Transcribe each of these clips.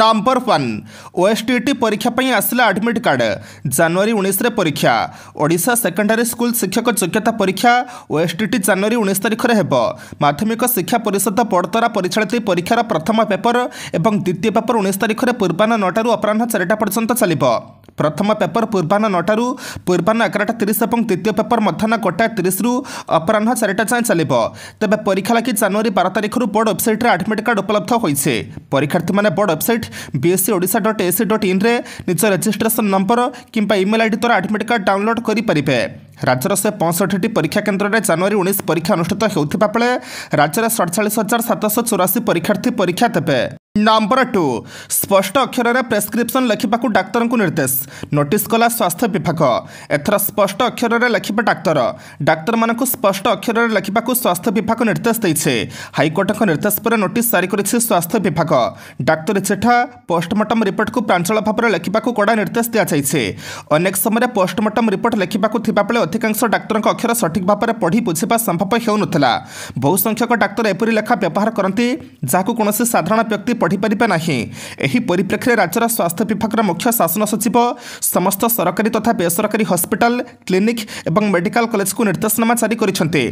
number one ଓଏସ୍ଟିଇଟି ପରୀକ୍ଷା ପାଇଁ ଆସିଲା ଆଡମିଟ୍ କାର୍ଡ ଜାନୁଆରୀ ଉଣେଇଶରେ ପରୀକ୍ଷା ଓଡ଼ିଶା ସେକେଣ୍ଡାରୀ ସ୍କୁଲ ଶିକ୍ଷକ ଯୋଗ୍ୟତା ପରୀକ୍ଷା ଓଏସ୍ଟିଇଟି ଜାନୁଆରୀ ଉଣେଇଶ ତାରିଖରେ ହେବ ମାଧ୍ୟମିକ ଶିକ୍ଷା ପରିଷଦ ପଡ଼ତରା ପରିଚାଳିତ ପରୀକ୍ଷାର ପ୍ରଥମ ପେପର ଏବଂ ଦ୍ୱିତୀୟ ପେପର ଉଣେଇଶ ତାରିଖରେ ପୂର୍ବାହ୍ନ ନଅଟାରୁ ଅପରାହ୍ନ ଚାରିଟା ପର୍ଯ୍ୟନ୍ତ ଚାଲିବ ପ୍ରଥମ ପେପର ପୂର୍ବାହ୍ନ ନଅଟାରୁ ପୂର୍ବାହ୍ନ ଏଗାରଟା ତିରିଶ ଏବଂ ଦ୍ୱିତୀୟ ପେପର ମଧ୍ୟାହ୍ନ ଗୋଟାଏ ତିରିଶରୁ ଅପରାହ୍ନ ଚାରିଟା ଯାଏଁ ଚାଲିବ ତେବେ ପରୀକ୍ଷା ଲାଗି ଜାନୁଆରୀ ବାର ତାରିଖରୁ ବୋର୍ଡ ୱେବସାଇଟ୍ରେ ଆଡମିଟ୍ କାର୍ଡ ଉପଲବ୍ଧ ହୋଇଛି ପରୀକ୍ଷାର୍ଥୀମାନେ board website BSE Odisha dot ac dot ଇନ୍ରେ ନିଜ ରେଜିଷ୍ଟ୍ରେସନ ନମ୍ବର କିମ୍ବା ଇମେଲ୍ ଆଇଡି ଦ୍ୱାରା ଆଡମିଟ୍ କାର୍ଡ ଡାଉନଲୋଡ୍ କରିପାରିବେ ରାଜ୍ୟର ସେ ପଞ୍ଚଷଠିଟି ପରୀକ୍ଷା କେନ୍ଦ୍ରରେ ଜାନୁଆରୀ ଉଣେଇଶ ପରୀକ୍ଷା ଅନୁଷ୍ଠିତ ହେଉଥିବା ବେଳେ ରାଜ୍ୟରେ ସଡ଼ଚାଳିଶ ହଜାର ସାତଶହ ଚଉରାଶୀ ପରୀକ୍ଷାର୍ଥୀ ପରୀକ୍ଷା ଦେବେ ନମ୍ବର ଟୁ ସ୍ପଷ୍ଟ ଅକ୍ଷରରେ ପ୍ରେସ୍କ୍ରିପ୍ସନ୍ ଲେଖିବାକୁ ଡାକ୍ତରଙ୍କୁ ନିର୍ଦ୍ଦେଶ ନୋଟିସ୍ କଲା ସ୍ୱାସ୍ଥ୍ୟ ବିଭାଗ ଏଥର ସ୍ପଷ୍ଟ ଅକ୍ଷରରେ ଲେଖିବେ ଡାକ୍ତର ଡାକ୍ତରମାନଙ୍କୁ ସ୍ପଷ୍ଟ ଅକ୍ଷରରେ ଲେଖିବାକୁ ସ୍ୱାସ୍ଥ୍ୟ ବିଭାଗ ନିର୍ଦ୍ଦେଶ ଦେଇଛି ହାଇକୋର୍ଟଙ୍କ ନିର୍ଦ୍ଦେଶ ପରେ ନୋଟିସ୍ ଜାରି କରିଛି ସ୍ୱାସ୍ଥ୍ୟ ବିଭାଗ ଡାକ୍ତରୀ ଚିଠା ପୋଷ୍ଟମର୍ଟମ୍ ରିପୋର୍ଟକୁ ପ୍ରାଞ୍ଚଳ ଭାବରେ ଲେଖିବାକୁ କଡ଼ା ନିର୍ଦ୍ଦେଶ ଦିଆଯାଇଛି ଅନେକ ସମୟରେ ପୋଷ୍ଟମର୍ଟମ୍ ରିପୋର୍ଟ ଲେଖିବାକୁ ଥିବାବେଳେ ଅଧିକାଂଶ ଡାକ୍ତରଙ୍କ ଅକ୍ଷର ସଠିକ୍ ଭାବରେ ପଢ଼ି ବୁଝିବା ସମ୍ଭବ ହେଉନଥିଲା ବହୁ ସଂଖ୍ୟକ ଡାକ୍ତର ଏପରି ଲେଖା ବ୍ୟବହାର କରନ୍ତି ଯାହାକୁ କୌଣସି ସାଧାରଣ ବ୍ୟକ୍ତି ପଢ଼ିପାରିବେ ନାହିଁ ଏହି ପରିପ୍ରେକ୍ଷୀରେ ରାଜ୍ୟର ସ୍ୱାସ୍ଥ୍ୟ ବିଭାଗର ମୁଖ୍ୟ ଶାସନ ସଚିବ ସମସ୍ତ ସରକାରୀ ତଥା ବେସରକାରୀ ହସ୍ପିଟାଲ କ୍ଲିନିକ୍ ଏବଂ ମେଡିକାଲ କଲେଜକୁ ନିର୍ଦ୍ଦେଶନାମା ଜାରି କରିଛନ୍ତି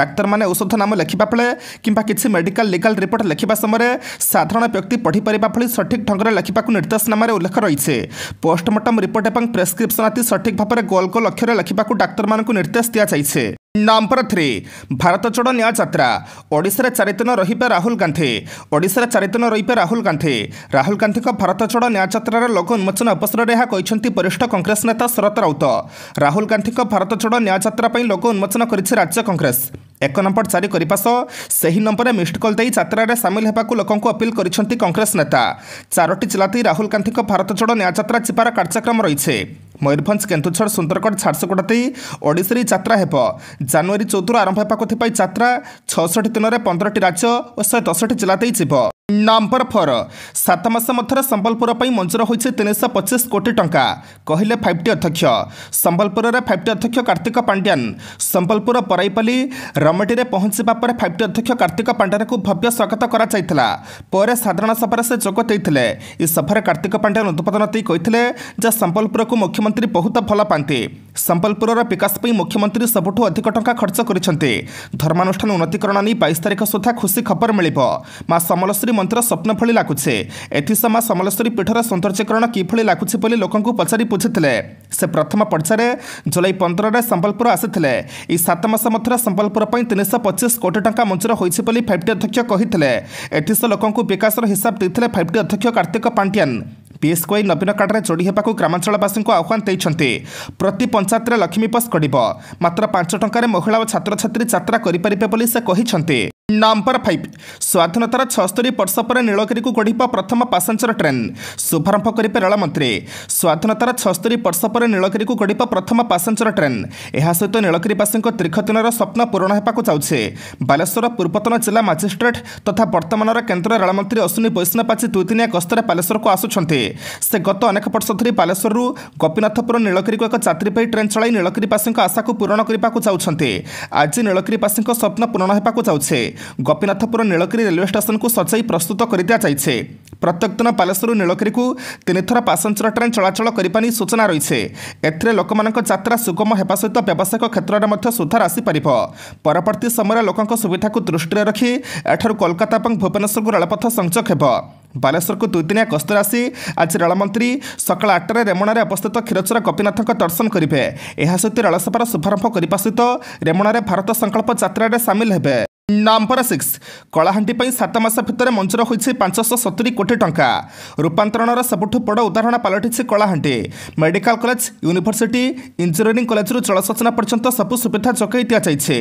ଡାକ୍ତରମାନେ ଔଷଧ ନାମ ଲେଖିବା ବେଳେ କିମ୍ବା କିଛି ମେଡିକାଲ ଲିଗାଲ ରିପୋର୍ଟ ଲେଖିବା ସମୟରେ ସାଧାରଣ ବ୍ୟକ୍ତି ପଢ଼ିପାରିବା ଭଳି ସଠିକ୍ ଢଙ୍ଗରେ ଲେଖିବାକୁ ନିର୍ଦ୍ଦେଶନାମାରେ ଉଲ୍ଲେଖ ରହିଛି ପୋଷ୍ଟମର୍ଟମ ରିପୋର୍ଟ ଏବଂ ପ୍ରେସକ୍ରିପସନ୍ ଆଦି ସଠିକ୍ ଭାବରେ ଗୋଲ ଗୋଲ ଅକ୍ଷରେ ଲେଖିବାକୁ ଡାକ୍ତରମାନଙ୍କୁ ନିର୍ଦ୍ଦେଶ ଦିଆଯାଇଛି ନମ୍ବର ଥ୍ରୀ ଭାରତ ଛୋଡ଼ ନିଆ ଯାତ୍ରା ଓଡ଼ିଶାରେ ଚାରିଦିନ ରହିବେ ରାହୁଲ ଗାନ୍ଧି ଓଡ଼ିଶାରେ ଚାରିଦିନ ରହିବେ ରାହୁଲ ଗାନ୍ଧି ରାହୁଲ ଗାନ୍ଧିଙ୍କ ଭାରତ ଛୋଡ଼ ନିଆ ଯାତ୍ରାର ଲଘୁ ଉନ୍ମୋଚନ ଅବସରରେ ଏହା କହିଛନ୍ତି ବରିଷ୍ଠ କଂଗ୍ରେସ ନେତା ଶରତ ରାଉତ ରାହୁଲ ଗାନ୍ଧିଙ୍କ ଭାରତ ଛୋଡ଼ ନିଆ ଯାତ୍ରା ପାଇଁ ଲଘୁ ଉନ୍ମୋଚନ କରିଛି ରାଜ୍ୟ କଂଗ୍ରେସ ଏକ ନମ୍ବର ଜାରି କରିବା ସହ ସେହି ନମ୍ବରରେ ମିସ୍ଡ କଲ୍ ଦେଇ ଯାତ୍ରାରେ ସାମିଲ ହେବାକୁ ଲୋକଙ୍କୁ ଅପିଲ କରିଛନ୍ତି କଂଗ୍ରେସ ନେତା ଚାରୋଟି ଜିଲ୍ଲା ଦେଇ ରାହୁଲ ଗାନ୍ଧୀଙ୍କ ଭାରତ ଯୋଡ଼ ନିଆଯାତ୍ରା ଯିବାର କାର୍ଯ୍ୟକ୍ରମ ରହିଛି ମୟୂରଭଞ୍ଜ କେନ୍ଦୁଝର ସୁନ୍ଦରଗଡ଼ ଝାରସୁଗୁଡ଼ା ଦେଇ ଓଡ଼ିଶାରେ ଯାତ୍ରା ହେବ ଜାନୁଆରୀ ଚଉଦରୁ ଆରମ୍ଭ ହେବାକୁ ଥିବା ଏହି ଯାତ୍ରା ଛଅଷଠି ଦିନରେ ପନ୍ଦରଟି ରାଜ୍ୟ ଓ ଶହେ ଦଶଟି ଜିଲ୍ଲା ଦେଇ ଯିବ ନମ୍ବର ଫୋର ସାତ ମାସ ମଧ୍ୟରେ ସମ୍ବଲପୁର ପାଇଁ ମଞ୍ଜୁର ହୋଇଛି ତିନିଶହ ପଚିଶ କୋଟି ଟଙ୍କା କହିଲେ ଫାଇଭ୍ ଟି ଅଧ୍ୟକ୍ଷ ସମ୍ବଲପୁରରେ ଫାଇଭ୍ ଟି ଅଧ୍ୟକ୍ଷ କାର୍ତ୍ତିକ ପାଣ୍ଡିଆନ ସମ୍ବଲପୁର ପରାଇପାଲି ରମଟିରେ ପହଞ୍ଚିବା ପରେ ଫାଇଭ୍ ଟି ଅଧ୍ୟକ୍ଷ କାର୍ତ୍ତିକ ପାଣ୍ଡିଆନଙ୍କୁ ଭବ୍ୟ ସ୍ୱାଗତ କରାଯାଇଥିଲା ପରେ ସାଧାରଣ ସଭାରେ ସେ ଯୋଗ ଦେଇଥିଲେ ଏ ସଭାରେ କାର୍ତ୍ତିକ ପାଣ୍ଡିଆନ ଉଦ୍ବୋଧନ ଦେଇ କହିଥିଲେ ଯେ ସମ୍ବଲପୁରକୁ ମୁଖ୍ୟମନ୍ତ୍ରୀ ବହୁତ ଭଲ ପାଆନ୍ତି ସମ୍ବଲପୁରର ବିକାଶ ପାଇଁ ମୁଖ୍ୟମନ୍ତ୍ରୀ ସବୁଠୁ ଅଧିକ ଟଙ୍କା ଖର୍ଚ୍ଚ କରିଛନ୍ତି ଧର୍ମାନୁଷ୍ଠାନ ଉନ୍ନତିକରଣ ନେଇ ବାଇଶ ତାରିଖ ସୁଦ୍ଧା ଖୁସି ଖବର ମିଳିବ ମା ସମଲଶ୍ରୀ ମନ୍ତ୍ର ସ୍ୱପ୍ନ ଭଳି ଲାଗୁଛି ଏଥିସମା ସମଲେଶ୍ୱରୀ ପୀଠର ସୌନ୍ଦର୍ଯ୍ୟକରଣ କିଭଳି ଲାଗୁଛି ବୋଲି ଲୋକଙ୍କୁ ପଚାରି ବୁଝିଥିଲେ ସେ ପ୍ରଥମ ପର୍ଯ୍ୟାୟରେ ଜୁଲାଇ ପନ୍ଦରରେ ସମ୍ବଲପୁର ଆସିଥିଲେ ଏହି ସାତ ମାସ ମଧ୍ୟରେ ସମ୍ବଲପୁର ପାଇଁ ତିନିଶହ ପଚିଶ କୋଟି ଟଙ୍କା ମଞ୍ଜୁର ହୋଇଛି ବୋଲି ଫାଇଭ୍ ଟି ଅଧ୍ୟକ୍ଷ କହିଥିଲେ ଏଥିସହ ଲୋକଙ୍କୁ ବିକାଶର ହିସାବ ଦେଇଥିଲେ ଫାଇଭ୍ ଟି ଅଧ୍ୟକ୍ଷ କାର୍ତ୍ତିକ ପାଣ୍ଡିଆନ ପିଏସ୍କୁ ଏହି ନବୀନ କାର୍ଡ଼ରେ ଯୋଡ଼ି ହେବାକୁ ଗ୍ରାମାଞ୍ଚଳବାସୀଙ୍କୁ ଆହ୍ୱାନ ଦେଇଛନ୍ତି ପ୍ରତି ପଞ୍ଚାୟତରେ ଲକ୍ଷ୍ମୀ ବସ୍ କରିବ ମାତ୍ର ପାଞ୍ଚ ଟଙ୍କାରେ ମହିଳା ଓ ଛାତ୍ରଛାତ୍ରୀ ଯାତ୍ରା କରିପାରିବେ ବୋଲି ସେ କହିଛନ୍ତି ନମ୍ବର ଫାଇଭ ସ୍ୱାଧୀନତାର ଛଅସ୍ତରୀ ବର୍ଷ ପରେ ନୀଳଗିରିକୁ ଗଢ଼ିବ ପ୍ରଥମ ପାସେଞ୍ଜର ଟ୍ରେନ୍ ଶୁଭାରମ୍ଭ କରିବେ ରେଳମନ୍ତ୍ରୀ ସ୍ୱାଧୀନତାର ଛଅସ୍ତରୀ ବର୍ଷ ପରେ ନୀଳଗିରିକୁ ଗଢ଼ିବ ପ୍ରଥମ ପାସେଞ୍ଜର ଟ୍ରେନ୍ ଏହା ସହିତ ନୀଳଗିରିବାସୀଙ୍କ ତୀର୍ଘଦିନର ସ୍ୱପ୍ନ ପୂରଣ ହେବାକୁ ଯାଉଛି ବାଲେଶ୍ୱର ପୂର୍ବତନ ଜିଲ୍ଲା ମାଜିଷ୍ଟ୍ରେଟ୍ ତଥା ବର୍ତ୍ତମାନର କେନ୍ଦ୍ର ରେଳମନ୍ତ୍ରୀ ଅଶ୍ୱିନୀ ବୈଷ୍ଣବ ଆଜି ଦୁଇଦିନିଆ ଗସ୍ତରେ ବାଲେଶ୍ୱରକୁ ଆସୁଛନ୍ତି ସେ ଗତ ଅନେକ ବର୍ଷ ଧରି ବାଲେଶ୍ୱରରୁ ଗୋପୀନାଥପୁର ନୀଳଗିରିକୁ ଏକ ଯାତ୍ରୀବାହୀ ଟ୍ରେନ୍ ଚଳାଇ ନୀଳଗିରିବାସୀଙ୍କ ଆଶାକୁ ପୂରଣ କରିବାକୁ ଯାଉଛନ୍ତି ଆଜି ନୀଳଗିରିବାସୀଙ୍କ ସ୍ୱପ୍ନ ପୂରଣ ହେବାକୁ ଯାଉଛି ଗୋପୀନାଥପୁର ନୀଳଗିରି ରେଲୱେ ଷ୍ଟେସନକୁ ସଜାଇ ପ୍ରସ୍ତୁତ କରି ଦିଆଯାଇଛି ପ୍ରତ୍ୟେକ ଦିନ ପାଲେଶ୍ୱରରୁ ନୀଳଗିରିକୁ ତିନିଥର ପାସେଞ୍ଜର ଟ୍ରେନ୍ ଚଳାଚଳ କରିବା ନେଇ ସୂଚନା ରହିଛି ଏଥିରେ ଲୋକମାନଙ୍କ ଯାତ୍ରା ସୁଗମ ହେବା ସହିତ ବ୍ୟବସାୟିକ କ୍ଷେତ୍ରରେ ମଧ୍ୟ ସୁଧାର ଆସିପାରିବ ପରବର୍ତ୍ତୀ ସମୟରେ ଲୋକଙ୍କ ସୁବିଧାକୁ ଦୃଷ୍ଟିରେ ରଖି ଏଠାରୁ କୋଲକାତା ଏବଂ ଭୁବନେଶ୍ୱରକୁ ରେଳପଥ ସଂଯୋଗ ହେବ ବାଲେଶ୍ୱରକୁ ଦୁଇଦିନିଆ ଗସ୍ତରେ ଆସି ଆଜି ରେଳମନ୍ତ୍ରୀ ସକାଳ ଆଠଟାରେ ରେମଣାରେ ଅବସ୍ଥିତ କ୍ଷୀରଚୋରା ଗୋପୀନାଥଙ୍କ ଦର୍ଶନ କରିବେ ଏହା ସହିତ ରେଳସେବାର ଶୁଭାରମ୍ଭ କରିବା ସହିତ ରେମଣାରେ ଭାରତ ସଂକଳ୍ପ ଯାତ୍ରାରେ ସାମିଲ ହେବେ ନମ୍ବର ସିକ୍ସ କଳାହାଣ୍ଡି ପାଇଁ ସାତ ମାସ ଭିତରେ ମଞ୍ଜୁର ହୋଇଛି ପାଞ୍ଚଶହ ସତୁରି କୋଟି ଟଙ୍କା ରୂପାନ୍ତରଣର ସବୁଠୁ ବଡ଼ ଉଦାହରଣ ପାଲଟିଛି Kalahandi medical college university engineering କଲେଜରୁ ଜଳସେଚନ ପର୍ଯ୍ୟନ୍ତ ସବୁ ସୁବିଧା ଯୋଗାଇ ଦିଆଯାଇଛି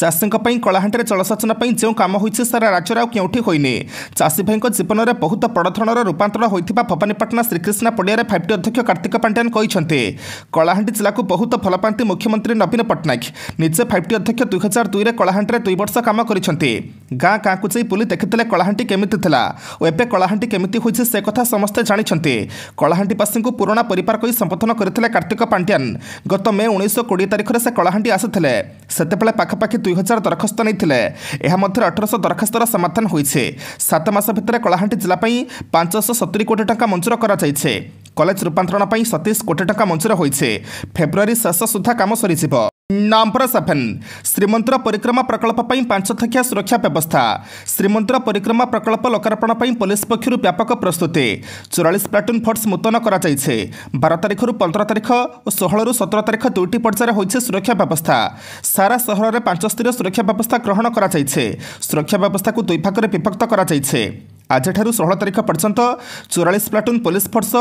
ଚାଷୀଙ୍କ ପାଇଁ କଳାହାଣ୍ଡିରେ ଜଳସେଚନ ପାଇଁ ଯେଉଁ କାମ ହୋଇଛି ସାରା ରାଜ୍ୟରେ ଆଉ କେଉଁଠି ହୋଇନି ଚାଷୀ ଭାଇଙ୍କ ଜୀବନରେ ବହୁତ ବଡ଼ଧରଣର ରୂପାନ୍ତରଣ ହୋଇଥିବା ଭବାନୀପାଟଣା ଶ୍ରୀକ୍ରିଷ୍ଣ ପଡ଼ିଆରେ ଫାଇଭ୍ ଟି ଅଧ୍ୟକ୍ଷ କାର୍ତ୍ତିକ ପାଣ୍ଡିଆନ କହିଛନ୍ତି କଳାହାଣ୍ଡି ଜିଲ୍ଲାକୁ ବହୁତ ଭଲ ପାଆନ୍ତି ମୁଖ୍ୟମନ୍ତ୍ରୀ ନବୀନ ପଟ୍ଟନାୟକ ନିଜେ ଫାଇଭ୍ ଟି ଅଧ୍ୟକ୍ଷ ଦୁଇହଜାର ଦୁଇରେ କଳାହାଣ୍ଡିରେ ଦୁଇ ବର୍ଷ କାମ କରିଛନ୍ତି ଗାଁ ଗାଁକୁ ଯାଇ ବୁଲି ଦେଖିଥିଲେ କଳାହାଣ୍ଡି କେମିତି ଥିଲା ଓ ଏବେ କଳାହାଣ୍ଡି କେମିତି ହୋଇଛି ସେ କଥା ସମସ୍ତେ ଜାଣିଛନ୍ତି କଳାହାଣ୍ଡିବାସୀଙ୍କୁ ପୁରୁଣା ପରିବାର କହି ସମ୍ବୋଧନ କରିଥିଲେ କାର୍ତ୍ତିକ ପାଣ୍ଡିଆନ୍ ଗତ ମେ ଉଣେଇଶହ କୋଡ଼ିଏ ତାରିଖରେ ସେ କଳାହାଣ୍ଡି ଆସିଥିଲେ ସେତେବେଳେ ପାଖାପାଖି ଦୁଇ ହଜାର ଦରଖାସ୍ତ ନେଇଥିଲେ ଏହା ମଧ୍ୟରେ ଅଠରଶହ ଦରଖାସ୍ତର ସମାଧାନ ହୋଇଛି ସାତ ମାସ ଭିତରେ କଳାହାଣ୍ଡି ଜିଲ୍ଲା ପାଇଁ ପାଞ୍ଚଶହ ସତୁରି କୋଟି ଟଙ୍କା ମଞ୍ଜୁର କରାଯାଇଛି କଲେଜ ରୂପାନ୍ତରଣ ପାଇଁ ସତେଇଶ କୋଟି ଟଙ୍କା ମଞ୍ଜୁର ହୋଇଛି ଫେବୃଆରୀ ଶେଷ ସୁଦ୍ଧା କାମ ସରିଯିବ ନମ୍ବର ସେଭେନ୍ ଶ୍ରୀମନ୍ଦିର ପରିକ୍ରମା ପ୍ରକଳ୍ପ ପାଇଁ ପାଞ୍ଚଥକିଆ ସୁରକ୍ଷା ବ୍ୟବସ୍ଥା ଶ୍ରୀମନ୍ଦିର ପରିକ୍ରମା ପ୍ରକଳ୍ପ ଲୋକାର୍ପଣ ପାଇଁ ପୋଲିସ ପକ୍ଷରୁ ବ୍ୟାପକ ପ୍ରସ୍ତୁତି ଚଉରାଳିଶ ପ୍ଲାଟୁନ୍ ଫୋର୍ସ ମୁତୟନ କରାଯାଇଛି ବାର ତାରିଖରୁ ପନ୍ଦର ତାରିଖ ଓ ଷୋହଳରୁ ସତର ତାରିଖ ଦୁଇଟି ପର୍ଯ୍ୟାୟରେ ହୋଇଛି ସୁରକ୍ଷା ବ୍ୟବସ୍ଥା ସାରା ସହରରେ ପାଞ୍ଚସ୍ତରୀୟ ସୁରକ୍ଷା ବ୍ୟବସ୍ଥା ଗ୍ରହଣ କରାଯାଇଛି ସୁରକ୍ଷା ବ୍ୟବସ୍ଥାକୁ ଦୁଇ ଭାଗରେ ବିଭକ୍ତ କରାଯାଇଛି ଆଜିଠାରୁ ଷୋହଳ ତାରିଖ ପର୍ଯ୍ୟନ୍ତ ଚଉରାଳିଶ ପ୍ଲାଟୁନ୍ ପୋଲିସ ଫୋର୍ସ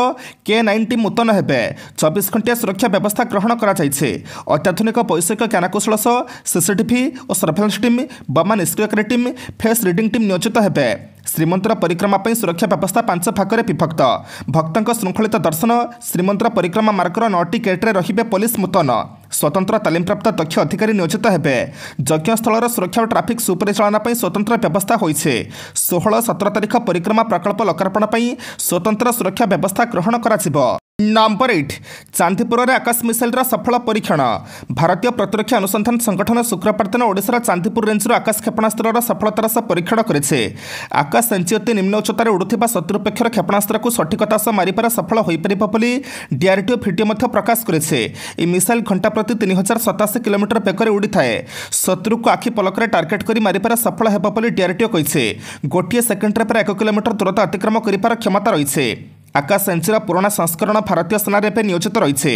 କେ ନାଇଣ୍ଟି ମୁତୟନ ହେବେ ଚବିଶ ଘଣ୍ଟିଆ ସୁରକ୍ଷା ବ୍ୟବସ୍ଥା ଗ୍ରହଣ କରାଯାଇଛି ଅତ୍ୟାଧୁନିକ ବୈଷୟିକ ଜ୍ଞାନକୌଶଳ ସହ ସିସିଟିଭି ଓ ସର୍ଭେଲାନ୍ସ ଟିମ୍ ବମା ନିଷ୍କ୍ରିୟକାରୀ ଟିମ୍ ଫେସ୍ ରିଡିଂ ଟିମ୍ ନିୟୋଜିତ ହେବେ ଶ୍ରୀମନ୍ଦିର ପରିକ୍ରମା ପାଇଁ ସୁରକ୍ଷା ବ୍ୟବସ୍ଥା ପାଞ୍ଚ ଫାକରେ ବିଭକ୍ତ ଭକ୍ତଙ୍କ ଶୃଙ୍ଖଳିତ ଦର୍ଶନ ଶ୍ରୀମନ୍ଦିର ପରିକ୍ରମା ମାର୍ଗର ନଅଟି ଗେଟ୍ରେ ରହିବେ ପୋଲିସ ମୁତନ ସ୍ୱତନ୍ତ୍ର ତାଲିମପ୍ରାପ୍ତ ଦକ୍ଷ ଅଧିକାରୀ ନିୟୋଜିତ ହେବେ ଯଜ୍ଞସ୍ଥଳର ସୁରକ୍ଷା ଓ ଟ୍ରାଫିକ୍ ସୁପରିଚାଳନା ପାଇଁ ସ୍ୱତନ୍ତ୍ର ବ୍ୟବସ୍ଥା ହୋଇଛି ଷୋହଳ ସତର ତାରିଖ ପରିକ୍ରମା ପ୍ରକଳ୍ପ ଲୋକାର୍ପଣ ପାଇଁ ସ୍ୱତନ୍ତ୍ର ସୁରକ୍ଷା ବ୍ୟବସ୍ଥା ଗ୍ରହଣ କରାଯିବ ନମ୍ବର ଏଇଟ୍ ଚାନ୍ଦିପୁରରେ ଆକାଶ ମିସାଇଲ୍ର ସଫଳ ପରୀକ୍ଷଣ ଭାରତୀୟ ପ୍ରତିରକ୍ଷା ଅନୁସନ୍ଧାନ ସଂଗଠନ ଶୁକ୍ରବାର ଦିନ ଓଡ଼ିଶାର ଚାନ୍ଦିପୁର ରେଞ୍ଜରୁ ଆକାଶ କ୍ଷେପଣାସ୍ତ୍ରର ସଫଳତାର ସହ ପରୀକ୍ଷଣ କରିଛି ଆକାଶ ଏଞ୍ଚି ଅତି ନିମ୍ନ ଉଚ୍ଚତାରେ ଉଡ଼ୁଥିବା ଶତ୍ରୁପକ୍ଷର କ୍ଷେପଣାସ୍ତ୍ରକୁ ସଠିକତା ସହ ମାରିବାରେ ସଫଳ ହୋଇପାରିବ ବୋଲି ଡିଆର୍ଟିଓ ଭିଡ଼ିଓ ମଧ୍ୟ ପ୍ରକାଶ କରିଛି ଏହି ମିସାଇଲ୍ ଘଣ୍ଟା ପ୍ରତି ତିନି ହଜାର ସତାଅଶୀ କିଲୋମିଟର ବେଗରେ ଉଡ଼ିଥାଏ ଶତ୍ରୁକୁ ଆଖି ପଲକରେ ଟାର୍ଗେଟ୍ କରି ମାରିବାରେ ସଫଳ ହେବ ବୋଲି ଡିଆର୍ଟିଓ କହିଛି ଗୋଟିଏ ସେକେଣ୍ଡରେ ପ୍ରାୟ ଏକ କିଲୋମିଟର ଦୂରତା ଅତିକ୍ରମ କରିବାର କ୍ଷମତା ରହିଛି ଆକାଶ ଏନ୍ସିର ପୁରୁଣା ସଂସ୍କରଣ ଭାରତୀୟ ସେନାରେ ଏବେ ନିୟୋଜିତ ରହିଛି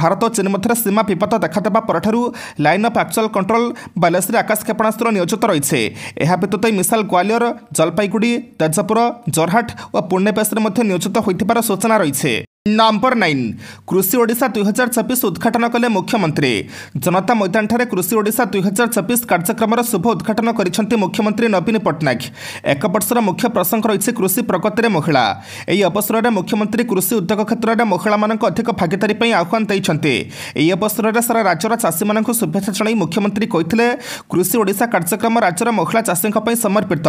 ଭାରତ ଓ ଚୀନ ମଧ୍ୟରେ ସୀମା ବିପଦ ଦେଖାଦେବା ପରଠାରୁ line of actual control Baleswar Akash କ୍ଷେପଣାସ୍ତ୍ର ନିୟୋଜିତ ରହିଛି ଏହା ବ୍ୟତୀତ ମିଶାଲ ଗ୍ୱାଲିୟର ଜଲପାଇଗୁଡ଼ି ତେଜପୁର ଜରହାଟ ଓ ପୁଣ୍ୟପେଶରେ ମଧ୍ୟ ନିୟୋଜିତ ହୋଇଥିବାର ସୂଚନା ରହିଛି ନମ୍ବର ନାଇନ୍ କୃଷି ଓଡ଼ିଶା ଦୁଇହଜାର ଛବିଶ ଉଦ୍ଘାଟନ କଲେ ମୁଖ୍ୟମନ୍ତ୍ରୀ ଜନତା ମଇଦାନଠାରେ କୃଷି ଓଡ଼ିଶା ଦୁଇହଜାର ଛବିଶ କାର୍ଯ୍ୟକ୍ରମର ଶୁଭ ଉଦ୍ଘାଟନ କରିଛନ୍ତି ମୁଖ୍ୟମନ୍ତ୍ରୀ ନବୀନ ପଟ୍ଟନାୟକ ଏକ ବର୍ଷର ମୁଖ୍ୟ ପ୍ରସଙ୍ଗ ରହିଛି କୃଷି ପ୍ରଗତିରେ ମହିଳା ଏହି ଅବସରରେ ମୁଖ୍ୟମନ୍ତ୍ରୀ କୃଷି ଉଦ୍ୟୋଗ କ୍ଷେତ୍ରରେ ମହିଳାମାନଙ୍କୁ ଅଧିକ ଭାଗିଦାରୀ ପାଇଁ ଆହ୍ୱାନ ଦେଇଛନ୍ତି ଏହି ଅବସରରେ ସାରା ରାଜ୍ୟର ଚାଷୀମାନଙ୍କୁ ଶୁଭେଚ୍ଛା ଜଣାଇ ମୁଖ୍ୟମନ୍ତ୍ରୀ କହିଥିଲେ କୃଷି ଓଡ଼ିଶା କାର୍ଯ୍ୟକ୍ରମ ରାଜ୍ୟର ମହିଳା ଚାଷୀଙ୍କ ପାଇଁ ସମର୍ପିତ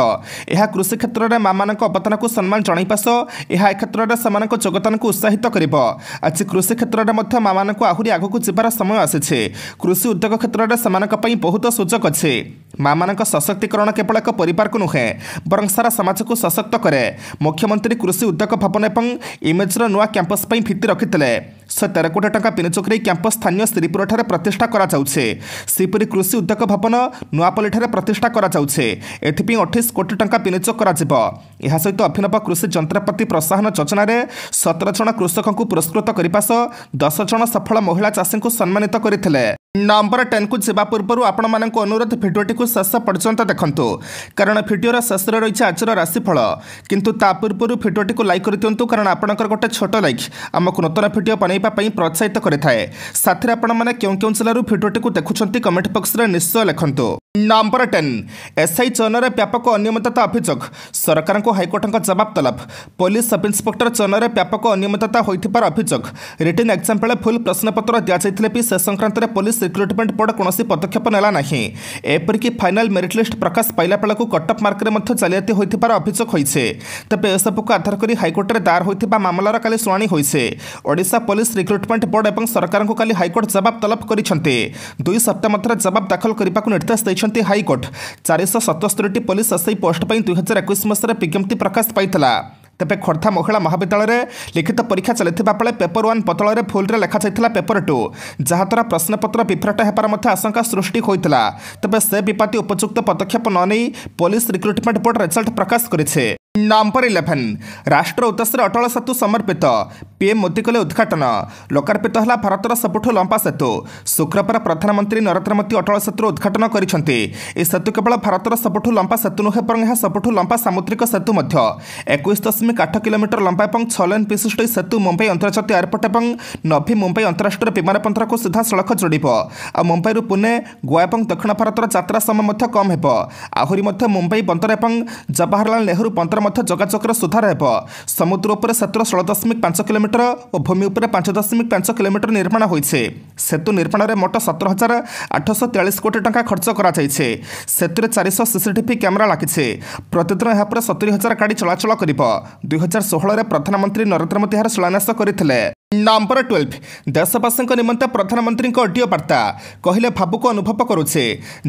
ଏହା କୃଷି କ୍ଷେତ୍ରରେ ମା'ମାନଙ୍କ ଅବଦାନକୁ ସମ୍ମାନ ଜଣାଇବା ସହ ଏହା ଏ କ୍ଷେତ୍ରରେ ସେମାନଙ୍କ ଯୋଗଦାନକୁ ଉତ୍ସାହିତ ଉନ୍ନତ କରିବ ଆଜି କୃଷି କ୍ଷେତ୍ରରେ ମଧ୍ୟ ମାମାନଙ୍କୁ ଆହୁରି ଆଗକୁ ଯିବାର ସମୟ ଆସିଛି କୃଷି ଉଦ୍ୟୋଗ କ୍ଷେତ୍ରରେ ସେମାନଙ୍କ ପାଇଁ ବହୁତ ସୁଯୋଗ ଅଛି ମାମାନଙ୍କ ସଶକ୍ତିକରଣ କେବଳ ଏକ ପରିବାରକୁ ନୁହେଁ ବରଂ ସାରା ସମାଜକୁ ସଶକ୍ତ କରେ ମୁଖ୍ୟମନ୍ତ୍ରୀ କୃଷି ଉଦ୍ୟୋଗ ଭବନ ଏବଂ ଇମେଜ୍ର ନୂଆ କ୍ୟାମ୍ପସ୍ ପାଇଁ ଭିତ୍ତି ରଖିଥିଲେ ଶହେ ତେର କୋଟି ଟଙ୍କା ବିନିଯୋଗ ନେଇ କ୍ୟାମ୍ପସ୍ ସ୍ଥାନୀୟ ଶ୍ରୀପୁରଠାରେ ପ୍ରତିଷ୍ଠା କରାଯାଉଛି ସେହିପରି କୃଷି ଉଦ୍ୟୋଗ ଭବନ ନୂଆପଲ୍ଲୀଠାରେ ପ୍ରତିଷ୍ଠା କରାଯାଉଛି ଏଥିପାଇଁ ଅଠେଇଶ କୋଟି ଟଙ୍କା ବିନିଯୋଗ କରାଯିବ ଏହା ସହିତ ଅଭିନବ କୃଷି ଯନ୍ତ୍ରପାତି ପ୍ରୋହାହନ ଯୋଜନାରେ ସତର ଜଣ କୃଷି କୃଷକଙ୍କୁ ପୁରସ୍କୃତ କରିବା ସହ ଦଶ ଜଣ ସଫଳ ମହିଳା ଚାଷୀଙ୍କୁ ସମ୍ମାନିତ କରିଥିଲେ ନମ୍ବର ଟେନ୍କୁ ଯିବା ପୂର୍ବରୁ ଆପଣମାନଙ୍କୁ ଅନୁରୋଧ ଭିଡ଼ିଓଟିକୁ ଶେଷ ପର୍ଯ୍ୟନ୍ତ ଦେଖନ୍ତୁ କାରଣ ଭିଡ଼ିଓର ଶେଷରେ ରହିଛି ଆଜିର ରାଶିଫଳ କିନ୍ତୁ ତା ପୂର୍ବରୁ ଭିଡ଼ିଓଟିକୁ ଲାଇକ୍ କରିଦିଅନ୍ତୁ କାରଣ ଆପଣଙ୍କର ଗୋଟେ ଛୋଟ ଲାଇକ୍ ଆମକୁ ନୂତନ ଭିଡ଼ିଓ ବନେଇବା ପାଇଁ ପ୍ରୋତ୍ସାହିତ କରିଥାଏ ସାଥିରେ ଆପଣମାନେ କେଉଁ କେଉଁ ଜିଲ୍ଲାରୁ ଭିଡ଼ିଓଟିକୁ ଦେଖୁଛନ୍ତି କମେଣ୍ଟ ବକ୍ସରେ ନିଶ୍ଚୟ ଲେଖନ୍ତୁ नंबर टेन एसआई चयन में व्यापक अनियमितता अभियोग सरकार को हाइकोर्ट जवाब तलब पुलिस सब इन्स्पेक्टर में व्यापक अनियमितता होतार अभियोग रिटर्न एक्जाम बेले फुल प्रश्नपत्र दिजाई भी से संक्रांत में पुलिस रिक्रुटमेंट बोर्ड कौन पदक्षेप नेला ना एपरिक फाइनाल मेरीट लिस्ट प्रकाश पाला बेलू कटअप मार्क जालियाती होतार अभियोग होते तेज एसबुक आधार कर हाइकोर्टे दायर होता मामलार का शुणी होशा पुलिस रिक्रुटमेंट बोर्ड और सरकार को कल हाइकोर्ट जवाब तलब करते दुई सप्ताह मध्य जवाब दाखल करने को निर्देश देखते ଦେଇଛନ୍ତି ହାଇକୋର୍ଟ ଚାରିଶହ ସତସ୍ତରୀଟି ପୋଲିସ ଏସ୍ଆଇ ପୋଷ୍ଟ ପାଇଁ ଦୁଇହଜାର ଏକୋଇଶ ମସିହାରେ ବିଜ୍ଞପ୍ତି ପ୍ରକାଶ ପାଇଥିଲା ତେବେ ଖୋର୍ଦ୍ଧା ମହିଳା ମହାବିଦ୍ୟାଳୟରେ ଲିଖିତ ପରୀକ୍ଷା ଚାଲିଥିବା ବେଳେ ପେପର ୱାନ୍ ପତଳରେ ଭୁଲରେ ଲେଖାଯାଇଥିଲା ପେପର ଟୁ ଯାହାଦ୍ୱାରା ପ୍ରଶ୍ନପତ୍ର ବିଭ୍ରାଟ ହେବାର ମଧ୍ୟ ଆଶଙ୍କା ସୃଷ୍ଟି ହୋଇଥିଲା ତେବେ ସେ ବିପାତି ଉପଯୁକ୍ତ ପଦକ୍ଷେପ ନ ନେଇ ପୋଲିସ ରିକ୍ରୁଟମେଣ୍ଟ ବୋର୍ଡ ରେଜଲ୍ଟ ପ୍ରକାଶ କରିଛି ନମ୍ବର ଇଲେଭେନ୍ ରାଷ୍ଟ୍ର ଉଦ୍ଦେଶ୍ୟରେ ଅଟଳ ସେତୁ ସମର୍ପିତ ପିଏମ୍ ମୋଦି କଲେ ଉଦ୍ଘାଟନ ଲୋକାର୍ପିତ ହେଲା ଭାରତର ସବୁଠୁ ଲମ୍ବା ସେତୁ ଶୁକ୍ରବାର ପ୍ରଧାନମନ୍ତ୍ରୀ ନରେନ୍ଦ୍ର ମୋଦି ଅଟଳ ସେତୁର ଉଦ୍ଘାଟନ କରିଛନ୍ତି ଏହି ସେତୁ କେବଳ ଭାରତର ସବୁଠୁ ଲମ୍ବା ସେତୁ ନୁହେଁ ବରଂ ଏହା ସବୁଠୁ ଲମ୍ବା ସାମୁଦ୍ରିକ ସେତୁ ମଧ୍ୟ ଏକୋଇଶ ଦଶମିକ ଆଠ କିଲୋମିଟର ଲମ୍ବା ଏବଂ ଛଅ ଲେନ୍ ବିଶିଷ୍ଟ ଏହି ସେତୁ ମୁମ୍ବାଇ ଅନ୍ତର୍ଜାତୀୟ ଏୟାରପୋର୍ଟ ଏବଂ ନଭି ମୁମ୍ବାଇ ଅନ୍ତରାଷ୍ଟ୍ରୀୟ ବିମାନ ବନ୍ଦରକୁ ସିଧାସଳଖ ଯୋଡ଼ିବ ଆଉ ମୁମ୍ବାଇରୁ ପୁନେ ଗୋଆ ଏବଂ ଦକ୍ଷିଣ ଭାରତର ଯାତ୍ରା ସମୟ ମଧ୍ୟ କମ୍ ହେବ ଆହୁରି ମଧ୍ୟ ମୁମ୍ବାଇ ବନ୍ଦର ଏବଂ ଜବାହରଲାଲ ନେହେରୁ ବନ୍ଦର ମଧ୍ୟ ଜଗାଚକର ସୁଧାର ହେବ ସମୁଦ୍ର ଉପରେ ସେତୁର ଷୋହଳ ଦଶମିକ ପାଞ୍ଚ କିଲୋମିଟର ଓ ଭୂମି ଉପରେ ପାଞ୍ଚ ଦଶମିକ ପାଞ୍ଚ କିଲୋମିଟର ନିର୍ମାଣ ହୋଇଛି ସେତୁ ନିର୍ମାଣରେ ମୋଟ ସତର ହଜାର ଆଠଶହ ତେୟାଳିଶ କୋଟି ଟଙ୍କା ଖର୍ଚ୍ଚ କରାଯାଇଛି ସେତୁରେ ଚାରିଶହ ସିସିଟିଭି କ୍ୟାମେରା ଲାଗିଛି ପ୍ରତିଦିନ ଏହାପରେ ସତୁରି ହଜାର ଗାଡ଼ି ଚଳାଚଳ କରିବ ଦୁଇହଜାର ଷୋହଳରେ ପ୍ରଧାନମନ୍ତ୍ରୀ ନରେନ୍ଦ୍ର ମୋଦି ଏହାର ଶିଳାନ୍ୟାସ କରିଥିଲେ ନମ୍ବର ଟୁଏଲ୍ଭ ଦେଶବାସୀଙ୍କ ନିମନ୍ତେ ପ୍ରଧାନମନ୍ତ୍ରୀଙ୍କ ଅଡିଓ ବାର୍ତ୍ତା କହିଲେ ଭାବୁକୁ ଅନୁଭବ କରୁଛି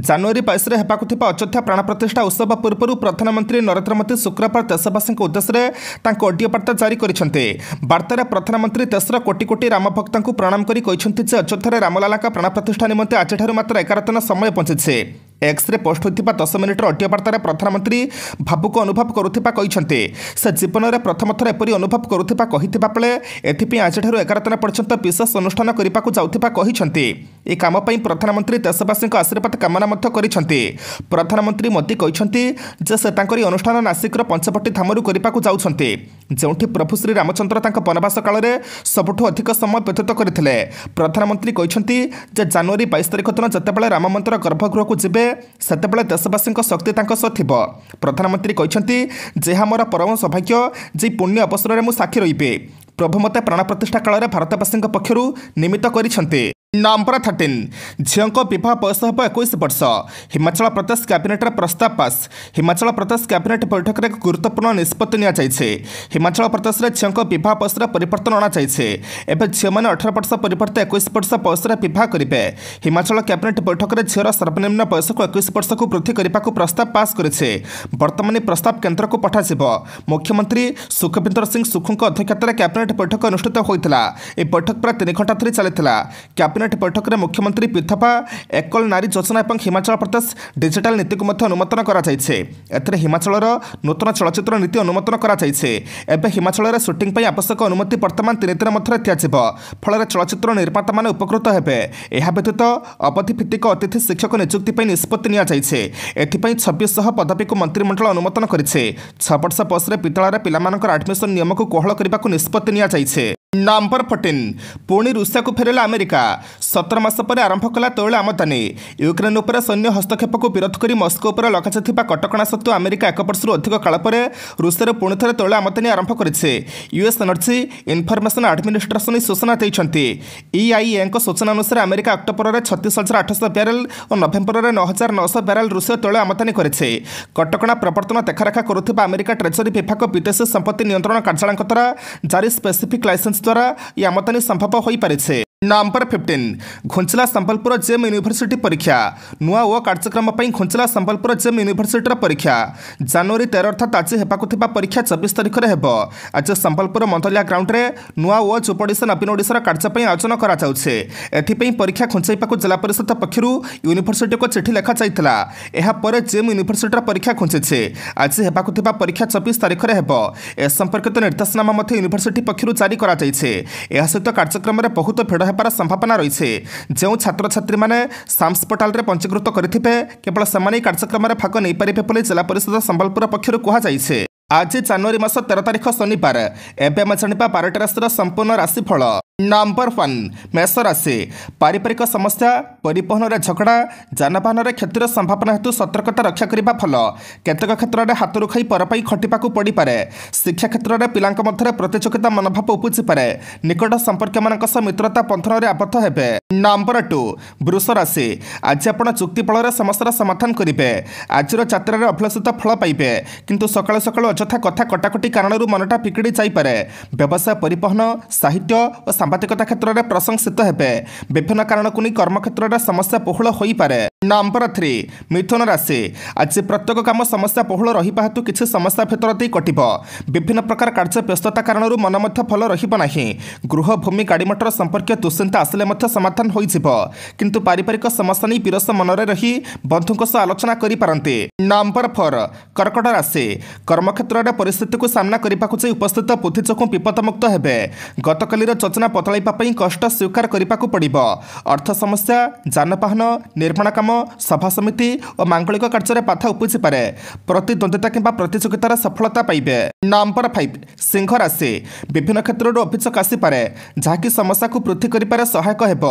ଜାନୁଆରୀ ବାଇଶରେ ହେବାକୁ ଥିବା ଅଯୋଧ୍ୟା ପ୍ରାଣ ପ୍ରତିଷ୍ଠା ଉତ୍ସବ ପୂର୍ବରୁ ପ୍ରଧାନମନ୍ତ୍ରୀ ନରେନ୍ଦ୍ର ମୋଦି ଶୁକ୍ରବାର ଦେଶବାସୀଙ୍କ ଉଦ୍ଦେଶ୍ୟରେ ତାଙ୍କ ଅଡିଓ ବାର୍ତ୍ତା ଜାରି କରିଛନ୍ତି ବାର୍ତ୍ତାରେ ପ୍ରଧାନମନ୍ତ୍ରୀ ଦେଶର କୋଟି କୋଟି ରାମଭକ୍ତଙ୍କୁ ପ୍ରଣାମ କରି କହିଛନ୍ତି ଯେ ଅଯୋଧ୍ୟାରେ ରାମଲାଲାଙ୍କ ପ୍ରାଣ ପ୍ରତିଷ୍ଠା ନିମନ୍ତେ ଆଜିଠାରୁ ମାତ୍ର ଏଗାରତନ ସମୟ ପହଞ୍ଚିଛି ଏକ୍ସରେ ପୋଷ୍ଟ ହୋଇଥିବା ଦଶ ମିନିଟ୍ର ଅଡିଓ ବାର୍ତ୍ତାରେ ପ୍ରଧାନମନ୍ତ୍ରୀ ଭାବୁକ ଅନୁଭବ କରୁଥିବା କହିଛନ୍ତି ସେ ଜୀବନରେ ପ୍ରଥମଥର ଏପରି ଅନୁଭବ କରୁଥିବା କହିଥିବା ବେଳେ ଏଥିପାଇଁ ଆଜିଠାରୁ ଏଗାର ଦିନ ପର୍ଯ୍ୟନ୍ତ ବିଶେଷ ଅନୁଷ୍ଠାନ କରିବାକୁ ଯାଉଥିବା କହିଛନ୍ତି ଏ କାମ ପାଇଁ ପ୍ରଧାନମନ୍ତ୍ରୀ ଦେଶବାସୀଙ୍କ ଆଶୀର୍ବାଦ କାମନା ମଧ୍ୟ କରିଛନ୍ତି ପ୍ରଧାନମନ୍ତ୍ରୀ ମୋଦି କହିଛନ୍ତି ଯେ ସେ ତାଙ୍କର ଏହି ଅନୁଷ୍ଠାନ ନାସିକର ପଞ୍ଚବଟୀ ଧାମରୁ କରିବାକୁ ଯାଉଛନ୍ତି ଯେଉଁଠି ପ୍ରଭୁ ଶ୍ରୀ ରାମଚନ୍ଦ୍ର ତାଙ୍କ ବନବାସ କାଳରେ ସବୁଠୁ ଅଧିକ ସମୟ ବ୍ୟତୀତ କରିଥିଲେ ପ୍ରଧାନମନ୍ତ୍ରୀ କହିଛନ୍ତି ଯେ ଜାନୁଆରୀ ବାଇଶ ତାରିଖ ଦିନ ଯେତେବେଳେ ରାମ ମନ୍ଦିର ଗର୍ଭଗୃହକୁ ଯିବେ ସେତେବେଳେ ଦେଶବାସୀଙ୍କ ଶକ୍ତି ତାଙ୍କ ସହ ଥିବ ପ୍ରଧାନମନ୍ତ୍ରୀ କହିଛନ୍ତି ଯେ ଏହା ମୋର ପରମ ସୌଭାଗ୍ୟ ଯେ ପୁଣ୍ୟ ଅବସରରେ ମୁଁ ସାକ୍ଷୀ ରହିବି ପ୍ରଭୁ ମୋତେ ପ୍ରାଣ ପ୍ରତିଷ୍ଠା କାଳରେ ଭାରତବାସୀଙ୍କ ପକ୍ଷରୁ ନିମିତ୍ତ କରିଛନ୍ତି ନମ୍ବର ଥର୍ଟିନ୍ ଝିଅଙ୍କ ବିବାହ ବୟସ ହେବ ଏକୋଇଶ ବର୍ଷ ହିମାଚଳ ପ୍ରଦେଶ କ୍ୟାବିନେଟ୍ର ପ୍ରସ୍ତାବ ପାସ୍ ହିମାଚଳ ପ୍ରଦେଶ କ୍ୟାବିନେଟ୍ ବୈଠକରେ ଏକ ଗୁରୁତ୍ୱପୂର୍ଣ୍ଣ ନିଷ୍ପତ୍ତି ନିଆଯାଇଛି ହିମାଚଳ ପ୍ରଦେଶରେ ଝିଅଙ୍କ ବିବାହ ବୟସରେ ପରିବର୍ତ୍ତନ ଅଣାଯାଇଛି ଏବେ ଝିଅମାନେ ଅଠର ବର୍ଷ ପରିବର୍ତ୍ତେ ଏକୋଇଶ ବର୍ଷ ବୟସରେ ବିବାହ କରିବେ ହିମାଚଳ କ୍ୟାବିନେଟ୍ ବୈଠକରେ ଝିଅର ସର୍ବନିମ୍ନ ବୟସକୁ ଏକୋଇଶ ବର୍ଷକୁ ବୃଦ୍ଧି କରିବାକୁ ପ୍ରସ୍ତାବ ପାସ୍ କରିଛି ବର୍ତ୍ତମାନ ପ୍ରସ୍ତାବ କେନ୍ଦ୍ରକୁ ପଠାଯିବ ମୁଖ୍ୟମନ୍ତ୍ରୀ ସୁଖବିନ୍ଦର ସିଂ ସୁଖୁଙ୍କ ଅଧ୍ୟକ୍ଷତାରେ କ୍ୟାବିନେଟ୍ ବୈଠକ ଅନୁଷ୍ଠିତ ହୋଇଥିଲା ଏହି ବୈଠକ ପ୍ରାୟ ତିନି ଘଣ୍ଟା ଧରି ଚାଲିଥିଲା କ୍ୟାବିନେଟ୍ କ୍ୟାବିନେଟ୍ ବୈଠକରେ ମୁଖ୍ୟମନ୍ତ୍ରୀ ପିଥପା ଏକଲ ନାରୀ ଯୋଜନା ଏବଂ ହିମାଚଳ ପ୍ରଦେଶ ଡିଜିଟାଲ ନୀତିକୁ ମଧ୍ୟ ଅନୁମୋଦନ କରାଯାଇଛି ଏଥିରେ ହିମାଚଳର ନୂତନ ଚଳଚ୍ଚିତ୍ର ନୀତି ଅନୁମୋଦନ କରାଯାଇଛି ଏବେ ହିମାଚଳରେ ସୁଟିଂ ପାଇଁ ଆବଶ୍ୟକ ଅନୁମତି ବର୍ତ୍ତମାନ ତିନି ଦିନ ମଧ୍ୟରେ ଦିଆଯିବ ଫଳରେ ଚଳଚ୍ଚିତ୍ର ନିର୍ମାତାମାନେ ଉପକୃତ ହେବେ ଏହା ବ୍ୟତୀତ ଅବଧି ଭିତ୍ତିକ ଅତିଥି ଶିକ୍ଷକ ନିଯୁକ୍ତି ପାଇଁ ନିଷ୍ପତ୍ତି ନିଆଯାଇଛି ଏଥିପାଇଁ ଛବିଶହ ପଦବୀକୁ ମନ୍ତ୍ରିମଣ୍ଡଳ ଅନୁମୋଦନ କରିଛି ଛଅ ବର୍ଷ ପରେ ବିଦ୍ୟାଳୟରେ ପିଲାମାନଙ୍କର ଆଡମିସନ ନିୟମକୁ କୋହଳ କରିବାକୁ ନିଷ୍ପତ୍ତି ନିଆଯାଇଛି ନମ୍ବର ଫୋର୍ଟିନ୍ ପୁଣି ରୁଷିଆକୁ ଫେରିଲା ଆମେରିକା ସତର ମାସ ପରେ ଆରମ୍ଭ କଲା ତୈଳ ଆମଦାନୀ ୟୁକ୍ରେନ୍ ଉପରେ ସୈନ୍ୟ ହସ୍ତକ୍ଷେପକୁ ବିରୋଧ କରି ମସ୍କୋ ଉପରେ ଲଗାଯାଇଥିବା କଟକଣା ସତ୍ତ୍ୱେ ଆମେରିକା ଏକ ବର୍ଷରୁ ଅଧିକ କାଳ ପରେ ରୁଷିଆରେ ପୁଣିଥରେ ତୈଳ ଆମଦାନୀ ଆରମ୍ଭ କରିଛି ୟୁଏସ୍ ଏନର୍ଜି ଇନ୍ଫର୍ମେସନ୍ ଆଡମିନିଷ୍ଟ୍ରେସନ୍ ସୂଚନା ଦେଇଛନ୍ତି ଇଆଇଏଙ୍କ ସୂଚନା ଅନୁସାରେ ଆମେରିକା ଅକ୍ଟୋବରରେ ଛତିଶ ହଜାର ଆଠଶହ ବ୍ୟାରେଲ୍ ଓ ନଭେମ୍ବରରେ ନଅ ହଜାର ନଅଶହ ବ୍ୟାରେଲ୍ ରୁଷୀୟ ତୈଳ ଆମଦାନୀ କରିଛି କଟକଣା ପ୍ରବର୍ତ୍ତନ ଦେଖାରେଖା କରୁଥିବା ଆମେରିକା ଟ୍ରେଜରୀ ବିଭାଗ ବିଦେଶୀ ସମ୍ପତ୍ତି ନିୟନ୍ତ୍ରଣ କାର୍ଯ୍ୟାଳୟଙ୍କ ଦ୍ୱାରା ଜାରି ସ୍ପେସିଫିକ୍ ଲାଇସେନ୍ସ ସ୍ତରା ୟା ଆମଦାନୀ ସମ୍ଭବ ହୋଇପାରିଛି ନମ୍ବର ଫିଫ୍ଟିନ୍ ଘୁଞ୍ଚିଲା ସମ୍ବଲପୁର ଜେମ୍ ୟୁନିଭର୍ସିଟି ପରୀକ୍ଷା ନୂଆ ଓ କାର୍ଯ୍ୟକ୍ରମ ପାଇଁ ଘୁଞ୍ଚିଲା ସମ୍ବଲପୁର ଜେମ୍ ୟୁନିଭର୍ସିଟିର ପରୀକ୍ଷା ଜାନୁଆରୀ ତେର ଅର୍ଥାତ୍ ଆଜି ହେବାକୁ ଥିବା ପରୀକ୍ଷା ଚବିଶ ତାରିଖରେ ହେବ ଆଜି ସମ୍ବଲପୁର ମନ୍ଦଲିଆ ଗ୍ରାଉଣ୍ଡରେ ନୂଆ ଓ ଯୁବ ଓଡ଼ିଶା ନବୀନ ଓଡ଼ିଶାର କାର୍ଯ୍ୟ ପାଇଁ ଆୟୋଜନ କରାଯାଉଛି ଏଥିପାଇଁ ପରୀକ୍ଷା ଘୁଞ୍ଚାଇବାକୁ ଜିଲ୍ଲା ପରିଷଦ ପକ୍ଷରୁ ୟୁନିଭର୍ସିଟିକୁ ଚିଠି ଲେଖାଯାଇଥିଲା ଏହାପରେ ଜେମ୍ ୟୁନିଭର୍ସିଟିର ପରୀକ୍ଷା ଘୁଞ୍ଚିଛି ଆଜି ହେବାକୁ ଥିବା ପରୀକ୍ଷା ଚବିଶ ତାରିଖରେ ହେବ ଏ ସମ୍ପର୍କିତ ନିର୍ଦ୍ଦେଶନାମା ମଧ୍ୟ ୟୁନିଭର୍ସିଟି ପକ୍ଷରୁ ଜାରି କରାଯାଇଛି ଏହା ସହିତ କାର୍ଯ୍ୟକ୍ରମରେ ବହୁତ ଭିଡ଼ ହେବାର ସମ୍ଭାବନା ରହିଛି ଯେଉଁ ଛାତ୍ରଛାତ୍ରୀମାନେ ସାମ୍ସ ପୋର୍ଟାଲରେ ପଞ୍ଜିକୃତ କରିଥିବେ କେବଳ ସେମାନେ ଏହି କାର୍ଯ୍ୟକ୍ରମରେ ଭାଗ ନେଇପାରିବେ ବୋଲି ଜିଲ୍ଲା ପରିଷଦ ସମ୍ବଲପୁର ପକ୍ଷରୁ କୁହାଯାଇଛି ଆଜି ଜାନୁଆରୀ ମାସ ତେର ତାରିଖ ଶନିବାର ଏବେ ଆମେ ଜାଣିବା ବାରଟା ରାଶିର ସମ୍ପୂର୍ଣ୍ଣ ରାଶିଫଳ ନମ୍ବର ୱାନ୍ ମେଷ ରାଶି ପାରିବାରିକ ସମସ୍ୟା ପରିବହନରେ ଝଗଡ଼ା ଯାନବାହନରେ କ୍ଷତିର ସମ୍ଭାବନା ହେତୁ ସତର୍କତା ରକ୍ଷା କରିବା ଭଲ କେତେକ କ୍ଷେତ୍ରରେ ହାତରୁ ଖାଇ ପର ପାଇଁ ଖଟିବାକୁ ପଡ଼ିପାରେ ଶିକ୍ଷା କ୍ଷେତ୍ରରେ ପିଲାଙ୍କ ମଧ୍ୟରେ ପ୍ରତିଯୋଗିତା ମନୋଭାବ ଉପୁଜିପାରେ ନିକଟ ସମ୍ପର୍କୀୟମାନଙ୍କ ସହ ମିତ୍ରତା ପନ୍ଥନରେ ଆବଦ୍ଧ ହେବେ ନମ୍ବର ଟୁ ବୃଷ ରାଶି ଆଜି ଆପଣ ଚୁକ୍ତି ଫଳରେ ସମସ୍ୟାର ସମାଧାନ କରିବେ ଆଜିର ଯାତ୍ରାରେ ଅଭିଳସିତ ଫଳ ପାଇବେ କିନ୍ତୁ ସକାଳୁ ସକାଳୁ ଅଯଥା କଥା କଟାକଟି କାରଣରୁ ମନଟା ପିକିଡ଼ି ଯାଇପାରେ ବ୍ୟବସାୟ ପରିବହନ ସାହିତ୍ୟ ଓ ସାମ୍ବାଦିକତା କ୍ଷେତ୍ରରେ ପ୍ରଶଂସିତ ହେବେ ବିଭିନ୍ନ କାରଣକୁ ନେଇ କର୍ମକ୍ଷେତ୍ରରେ ସମସ୍ୟା ବହୁଳ ହୋଇପାରେ ନମ୍ବର ଥ୍ରୀ ମିଥୁନ ରାଶି ଆଜି ପ୍ରତ୍ୟେକ କାମ ସମସ୍ୟା ବହୁଳ ରହିବା ହେତୁ କିଛି ସମସ୍ୟା ଭେତର ଦେଇ କଟିବ ବିଭିନ୍ନ ପ୍ରକାର କାର୍ଯ୍ୟ ବ୍ୟସ୍ତତା କାରଣରୁ ମନ ମଧ୍ୟ ଭଲ ରହିବ ନାହିଁ ଗୃହ ଭୂମି ଗାଡ଼ିମଟର ସମ୍ପର୍କୀୟ ଦୁଶ୍ଚିନ୍ତା ଆସିଲେ ମଧ୍ୟ ସମାଧାନ ହୋଇଯିବ କିନ୍ତୁ ପାରିବାରିକ ସମସ୍ୟା ନେଇ ବିରସ ମନରେ ରହି ବନ୍ଧୁଙ୍କ ସହ ଆଲୋଚନା କରିପାରନ୍ତି ନମ୍ବର ଫୋର୍ କର୍କଟ ରାଶି କର୍ମକ୍ଷେତ୍ରରେ ପରିସ୍ଥିତିକୁ ସାମ୍ନା କରିବାକୁ ଯାଇ ଉପସ୍ଥିତ ବୁଦ୍ଧି ଯୋଗୁଁ ବିପଦମୁକ୍ତ ହେବେ ଗତକାଲିର ଯୋଜନା ବଦଳାଇବା ପାଇଁ କଷ୍ଟ ସ୍ୱୀକାର କରିବାକୁ ପଡ଼ିବ ଅର୍ଥ ସମସ୍ୟା ଯାନବାହନ ନିର୍ମାଣ କାମ ସଭାସମିତି ଓ ମାଙ୍ଗଳିକ କାର୍ଯ୍ୟରେ ବାଧା ଉପୁଜିପାରେ ପ୍ରତିଦ୍ୱନ୍ଦ୍ୱିତା କିମ୍ବା ପ୍ରତିଯୋଗିତାର ସଫଳତା ପାଇବେ ନମ୍ବର ଫାଇଭ ସିଂହ ରାଶି ବିଭିନ୍ନ କ୍ଷେତ୍ରରୁ ଅଭିଯୋଗ ଆସିପାରେ ଯାହାକି ସମସ୍ୟାକୁ ବୃଦ୍ଧି କରିବାରେ ସହାୟକ ହେବ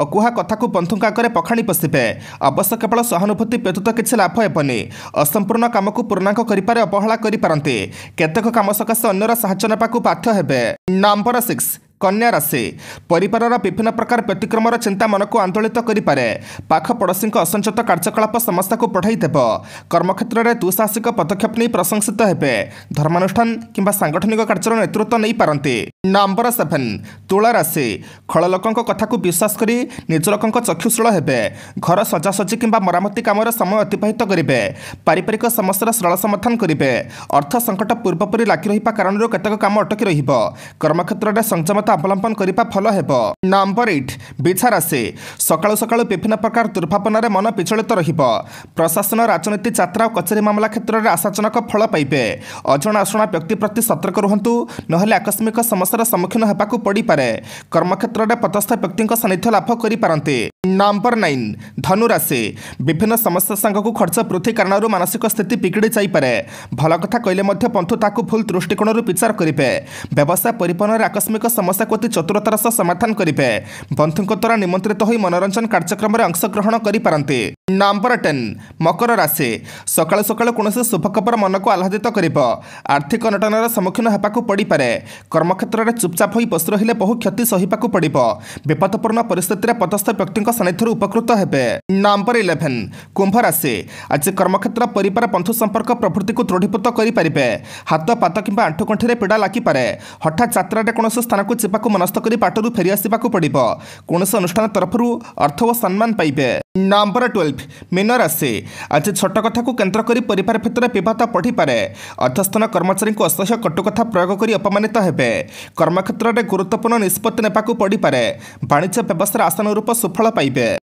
ଓ କୁହା କଥାକୁ ବନ୍ଧୁଙ୍କ ଆଗରେ ପଖାଣି ପଶିବେ ଅବଶ୍ୟ କେବଳ ସହାନୁଭୂତି ବ୍ୟତୀତ କିଛି ଲାଭ ହେବନି ଅସମ୍ପୂର୍ଣ୍ଣ କାମକୁ ପୂର୍ଣ୍ଣାଙ୍ଗ କରିପାରେ ଅବହେଳା କରିପାରନ୍ତି କେତେକ କାମ ସକାଶେ ଅନ୍ୟର ସାହାଯ୍ୟ ନେବାକୁ ବାଧ୍ୟ ହେବେ ନମ୍ବର ସିକ୍ସ କନ୍ୟା ରାଶି ପରିବାରର ବିଭିନ୍ନ ପ୍ରକାର ବ୍ୟତିକ୍ରମର ଚିନ୍ତା ମନକୁ ଆନ୍ଦୋଳିତ କରିପାରେ ପାଖ ପଡ଼ୋଶୀଙ୍କ ଅସଞ୍ଚତ କାର୍ଯ୍ୟକଳାପ ସମସ୍ତଙ୍କୁ ପଠାଇଦେବ କର୍ମକ୍ଷେତ୍ରରେ ଦୁଃସାହସିକ ପଦକ୍ଷେପ ନେଇ ପ୍ରଶଂସିତ ହେବେ ଧର୍ମାନୁଷ୍ଠାନ କିମ୍ବା ସାଂଗଠନିକ କାର୍ଯ୍ୟର ନେତୃତ୍ୱ ନେଇପାରନ୍ତି ନମ୍ବର ସେଭେନ୍ ତୁଳା ରାଶି ଖଳ ଲୋକଙ୍କ କଥାକୁ ବିଶ୍ୱାସ କରି ନିଜ ଲୋକଙ୍କ ଚକ୍ଷୁଶୂଳ ହେବେ ଘର ସଜାସଜି କିମ୍ବା ମରାମତି କାମର ସମୟ ଅତିବାହିତ କରିବେ ପାରିବାରିକ ସମସ୍ୟାର ସରଳ ସମାଧାନ କରିବେ ଅର୍ଥ ସଙ୍କଟ ପୂର୍ବପରି ଲାଗି ରହିବା କାରଣରୁ କେତେକ କାମ ଅଟକି ରହିବ କର୍ମକ୍ଷେତ୍ରରେ ସଂଯମତା ଅବଲମ୍ବନ କରିବା ଭଲ ହେବ ନମ୍ବର ଏଇଟ୍ ବିଛାରାଶି ସକାଳୁ ସକାଳୁ ବିଭିନ୍ନ ପ୍ରକାର ଦୁର୍ଭାବନାରେ ମନ ବିଚଳିତ ରହିବ ପ୍ରଶାସନ ରାଜନୀତି ଯାତ୍ରା ଓ କଚେରୀ ମାମଲା କ୍ଷେତ୍ରରେ ଆଶାଜନକ ଫଳ ପାଇବେ ଅଜଣା ଅଶୁଣା ବ୍ୟକ୍ତି ପ୍ରତି ସତର୍କ ରୁହନ୍ତୁ ନହେଲେ ଆକସ୍ମିକ ସମସ୍ୟାର ସମ୍ମୁଖୀନ ହେବାକୁ ପଡ଼ିପାରେ କର୍ମକ୍ଷେତ୍ରରେ ପଦସ୍ଥ ବ୍ୟକ୍ତିଙ୍କ ସାନ୍ନିଧ୍ୟ ଲାଭ କରିପାରନ୍ତି ନମ୍ବର ନାଇନ୍ ଧନୁରାଶି ବିଭିନ୍ନ ସମସ୍ୟା ସାଙ୍ଗକୁ ଖର୍ଚ୍ଚ ବୃଦ୍ଧି କାରଣରୁ ମାନସିକ ସ୍ଥିତି ବିଗିଡ଼ି ଯାଇପାରେ ଭଲ କଥା କହିଲେ ମଧ୍ୟ ପନ୍ଥୁ ତାକୁ ଭୁଲ ଦୃଷ୍ଟିକୋଣରୁ ବିଚାର କରିବେ ବ୍ୟବସାୟ ପରିବହନରେ ଆକସ୍ମିକ ସମସ୍ୟା ପ୍ରତି ଚତୁରତାର ସହ ସମାଧାନ କରିବେ ବନ୍ଧୁଙ୍କ ଦ୍ୱାରା ନିମନ୍ତ୍ରିତ ହୋଇ ମନୋରଞ୍ଜନ କାର୍ଯ୍ୟକ୍ରମରେ ଅଂଶଗ୍ରହଣ କରିପାରନ୍ତି ନମ୍ବର ଟେନ୍ ମକର ରାଶି ସକାଳୁ ସକାଳୁ କୌଣସି ଶୁଭ ଖବର ମନକୁ ଆହ୍ଲାଦିତ କରିବ ଆର୍ଥିକ ନଟନର ସମ୍ମୁଖୀନ ହେବାକୁ ପଡ଼ିପାରେ କର୍ମକ୍ଷେତ୍ରରେ ଚୁପଚାପ ହୋଇ ବସି ରହିଲେ ବହୁ କ୍ଷତି ସହିବାକୁ ପଡ଼ିବ ବିପଦପୂର୍ଣ୍ଣ ପରିସ୍ଥିତିରେ ପଦସ୍ଥ ବ୍ୟକ୍ତିଙ୍କ ସାନ୍ନିଧ୍ୟରୁ ଉପକୃତ ହେବେ ନମ୍ବର ଇଲେଭେନ୍ କୁମ୍ଭ ରାଶି ଆଜି କର୍ମକ୍ଷେତ୍ର ପରିବାର ବନ୍ଧୁ ସମ୍ପର୍କ ପ୍ରଭୃତିକୁ ଦୃଢ଼ୀଭୂତ କରିପାରିବେ ହାତ ପାତ କିମ୍ବା ଆଣ୍ଠୁ ଆଣ୍ଠୁଗଣ୍ଠିରେ ପୀଡ଼ା ଲାଗିପାରେ ହଠାତ୍ ଯାତ୍ରାରେ କୌଣସି ସ୍ଥାନକୁ ଚେପାକୁ ମନସ୍ଥ କରି ପାଟରୁ ଫେରିଆସିବାକୁ ପଡ଼ିବ କୌଣସି ଅନୁଷ୍ଠାନ ତରଫରୁ ଅର୍ଥ ଓ ସମ୍ମାନ ପାଇବେ ନମ୍ବର ଟୁଏଲ୍ଭ ମୀନରାଶି ଆଜି ଛୋଟ କଥାକୁ କେନ୍ଦ୍ର କରି ପରିବାର ଭିତରେ ବିବାଦ ପଢ଼ିପାରେ ଅର୍ଥସ୍ଥନ କର୍ମଚାରୀଙ୍କୁ ଅସହ୍ୟ କଟୁକଥା ପ୍ରୟୋଗ କରି ଅପମାନିତ ହେବେ କର୍ମକ୍ଷେତ୍ରରେ ଗୁରୁତ୍ୱପୂର୍ଣ୍ଣ ନିଷ୍ପତ୍ତି ନେବାକୁ ପଡ଼ିପାରେ ବାଣିଜ୍ୟ ବ୍ୟବସ୍ଥାରେ ଆସନ ରୂପ ସୁଫଳ ପାଇବେ